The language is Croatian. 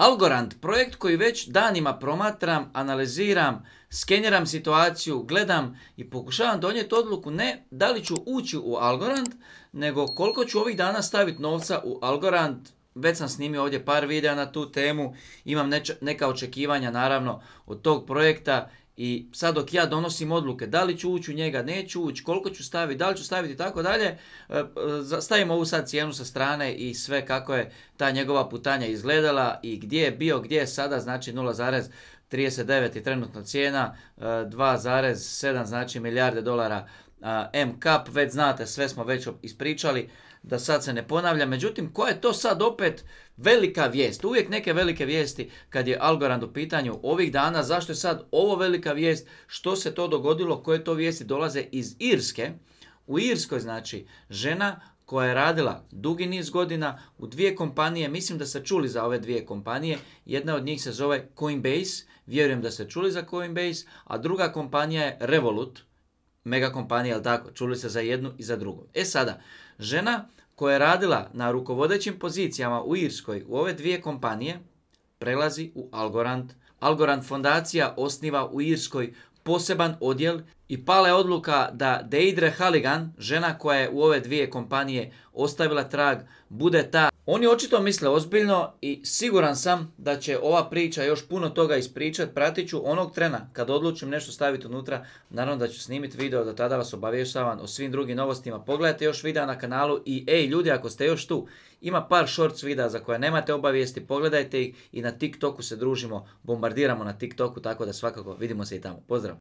Algorand, projekt koji već danima promatram, analiziram, skenjeram situaciju, gledam i pokušavam donijeti odluku ne da li ću ući u Algorand, nego koliko ću ovih dana staviti novca u Algorand. Već sam snimio ovdje par videa na tu temu, imam neka očekivanja naravno od tog projekta i sad dok ja donosim odluke, da li ću ući u njega, neću ući, koliko ću staviti, da li ću staviti i tako dalje, e, e, stavimo ovu sad cijenu sa strane i sve kako je ta njegova putanja izgledala i gdje je bio, gdje je sada, znači 0,39 je trenutna cijena, 2,7 e, znači milijarde dolara M-Cup, već znate, sve smo već ispričali, da sad se ne ponavlja. Međutim, koja je to sad opet velika vijest? Uvijek neke velike vijesti kad je Algorand u pitanju ovih dana. Zašto je sad ovo velika vijest? Što se to dogodilo? Koje to vijesti dolaze iz Irske? U Irskoj, znači, žena koja je radila dugi niz godina u dvije kompanije, mislim da ste čuli za ove dvije kompanije, jedna od njih se zove Coinbase, vjerujem da ste čuli za Coinbase, a druga kompanija je Revolut, mega kompanija, jel tako? Čuli se za jednu i za drugu. E sada, žena koja je radila na rukovodećim pozicijama u Irskoj u ove dvije kompanije, prelazi u Algorand. Algorand fondacija osniva u Irskoj poseban odjel i pala je odluka da Deidre Halligan, žena koja je u ove dvije kompanije ostavila trag, bude ta oni očito misle ozbiljno i siguran sam da će ova priča još puno toga ispričat. Pratit ću onog trena kad odlučim nešto staviti unutra. Naravno da ću snimiti video, da tada vas obavještavam o svim drugim novostima. Pogledajte još videa na kanalu i ej ljudi ako ste još tu, ima par shorts videa za koje nemate obavijesti, pogledajte ih i na TikToku se družimo, bombardiramo na TikToku, tako da svakako vidimo se i tamo. Pozdrav!